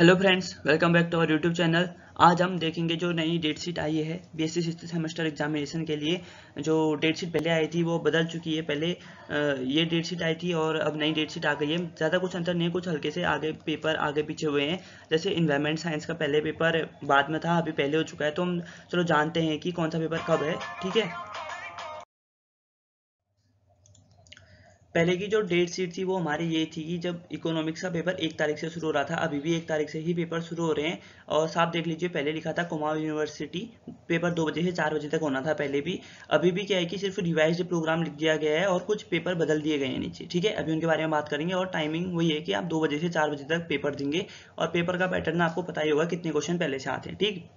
hello friends welcome back to our YouTube channel आज हम देखेंगे जो नई डेट शीट आई है B S C semester examination के लिए जो डेट शीट पहले आई थी वो बदल चुकी है पहले ये डेट शीट आई थी और अब नई डेट शीट आ गई है ज़्यादा कुछ अंतर नहीं कुछ हल्के से आगे पेपर आगे पीछे हुए हैं जैसे इन्वायरमेंट साइंस का पहले पेपर बाद में था अभी पहले हो चुका है तो हम चलो जानते हैं कि कौन सा पेपर कब है ठीक है पहले की जो डेट सीट थी वो हमारी ये थी कि जब इकोनॉमिक्स का पेपर एक तारीख से शुरू हो रहा था अभी भी एक तारीख से ही पेपर शुरू हो रहे हैं और साफ देख लीजिए पहले लिखा था कुमार यूनिवर्सिटी पेपर दो बजे से चार बजे तक होना था पहले भी अभी भी क्या है कि सिर्फ रिवाइज प्रोग्राम लिख दिया गया है और कुछ पेपर बदल दिए गए हैं नीचे ठीक है अभी उनके बारे में बात करेंगे और टाइमिंग वही है कि आप दो बजे से चार बजे तक पेपर देंगे और पेपर का पैटर्न आपको पता ही होगा कितने क्वेश्चन पहले से आते हैं ठीक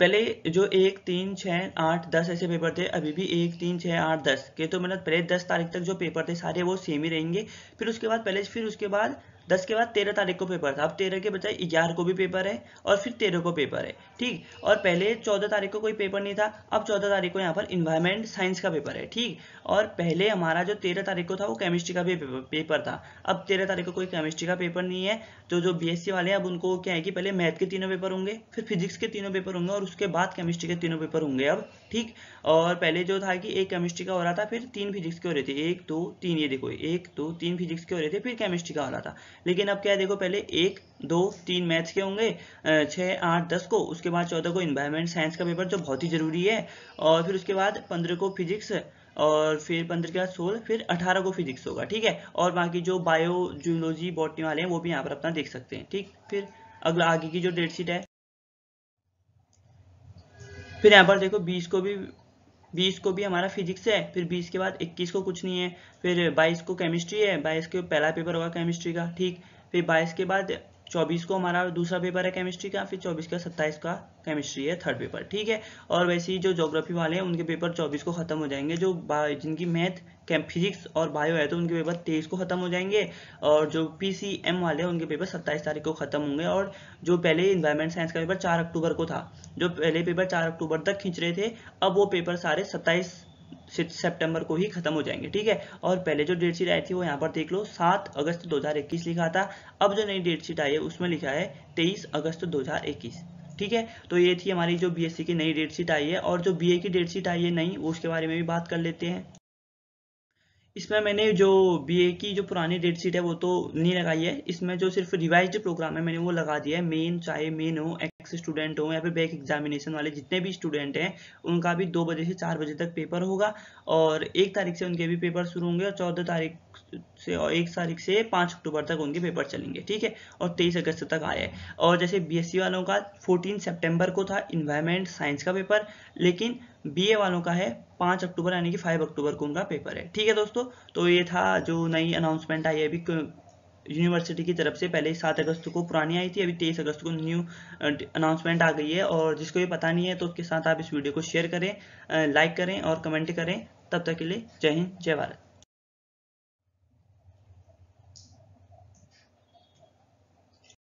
पहले जो एक तीन छः आठ दस ऐसे पेपर थे अभी भी एक तीन छः आठ दस के तो मतलब पहले दस तारीख तक जो पेपर थे सारे वो सेम ही रहेंगे फिर उसके बाद पहले फिर उसके बाद दस के बाद तेरह तारीख को पेपर था अब तेरह के बजाय ग्यारह को भी पेपर है और फिर तेरह को पेपर है ठीक और पहले चौदह तारीख को कोई पेपर नहीं था अब चौदह तारीख को यहाँ पर इन्वायरमेंट साइंस का पेपर है ठीक और पहले हमारा जो तेरह तारीख को था वो केमिस्ट्री का भी पेपर था अब तेरह तारीख को कोई केमिस्ट्री का पेपर नहीं है तो जो बी वाले हैं अब उनको क्या है कि पहले मैथ के तीनों पेपर होंगे फिर फिजिक्स के तीनों पेपर होंगे और उसके बाद केमिस्ट्री के तीनों पेपर होंगे अब ठीक और पहले जो था कि एक केमिस्ट्री का हो रहा था फिर तीन फिजिक्स के हो रहे थे एक दो तीन ये देखो एक दो तीन फिजिक्स के हो रहे थे फिर केमिस्ट्री का हो रहा था लेकिन अब क्या है देखो पहले एक दो तीन मैथ्स के होंगे छः आठ दस को उसके बाद चौदह को इन्वायरमेंट साइंस का पेपर जो बहुत ही ज़रूरी है और फिर उसके बाद पंद्रह को फिजिक्स और फिर पंद्रह के बाद सोलह फिर अठारह को फिजिक्स होगा ठीक है और बाकी जो बायो जूलॉजी बॉटनी वाले हैं वो भी यहाँ पर अपना देख सकते हैं ठीक फिर अगला आगे की जो डेट शीट है फिर यहाँ पर देखो बीस को भी बीस को भी हमारा फिजिक्स है फिर बीस के बाद इक्कीस को कुछ नहीं है फिर बाईस को केमिस्ट्री है बाईस के पहला पेपर होगा केमिस्ट्री का ठीक फिर बाईस के बाद चौबीस को हमारा दूसरा पेपर है केमिस्ट्री का फिर चौबीस का सत्ताईस का केमिस्ट्री है थर्ड पेपर ठीक है और वैसे ही जो जोग्राफी वाले हैं उनके पेपर चौबीस को खत्म हो जाएंगे जो जिनकी मैथ कैम फिजिक्स और बायो है तो उनके पेपर तेईस को खत्म हो जाएंगे और जो पीसीएम वाले हैं उनके पेपर सत्ताईस तारीख को खत्म होंगे और जो पहले इन्वायरमेंट साइंस का पेपर चार अक्टूबर को था जो पहले पेपर चार अक्टूबर तक खींच रहे थे अब वो पेपर सारे सत्ताईस सितंबर को ही खत्म हो जाएंगे ठीक है और पहले जो डेट शीट आई थी वो यहाँ पर देख लो सात अगस्त 2021 लिखा था अब जो नई डेट शीट आई है उसमें लिखा है तेईस अगस्त 2021 ठीक है तो ये थी हमारी जो बीएससी की नई डेट शीट आई है और जो बीए की डेट शीट आई है नई उसके बारे में भी बात कर लेते हैं इसमें मैंने जो बीए की जो पुरानी डेट शीट है वो तो नहीं लगाई है इसमें जो सिर्फ रिवाइज प्रोग्राम है मैंने वो लगा दिया है मेन चाहे मेन हो सिक्स स्टूडेंट हों या फिर बैक एग्जामिनेशन वाले जितने भी स्टूडेंट हैं उनका भी दो बजे से चार बजे तक पेपर होगा और एक तारीख से उनके भी पेपर शुरू होंगे और चौदह तारीख से और एक तारीख से पाँच अक्टूबर तक उनके पेपर चलेंगे ठीक है और तेईस अगस्त तक आए और जैसे बी e वालों का फोर्टीन सेप्टेम्बर को था इन्वायरमेंट साइंस का पेपर लेकिन बी वालों का है पाँच अक्टूबर यानी कि फाइव अक्टूबर को उनका पेपर है ठीक है दोस्तों तो ये था जो नई अनाउंसमेंट आई है अभी यूनिवर्सिटी की तरफ से पहले सात अगस्त को पुरानी आई थी अभी तेईस अगस्त को न्यू अनाउंसमेंट आ गई है और जिसको ये पता नहीं है तो उसके साथ आप इस वीडियो को शेयर करें लाइक करें और कमेंट करें तब तक के लिए जय हिंद जय भारत